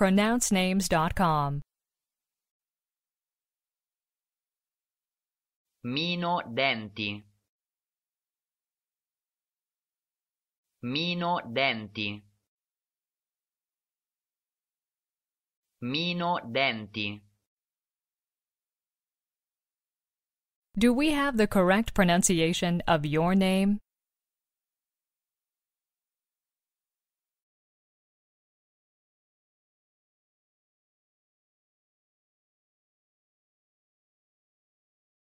pronouncenames.com. Mino Denti Mino Denti Mino Denti Do we have the correct pronunciation of your name?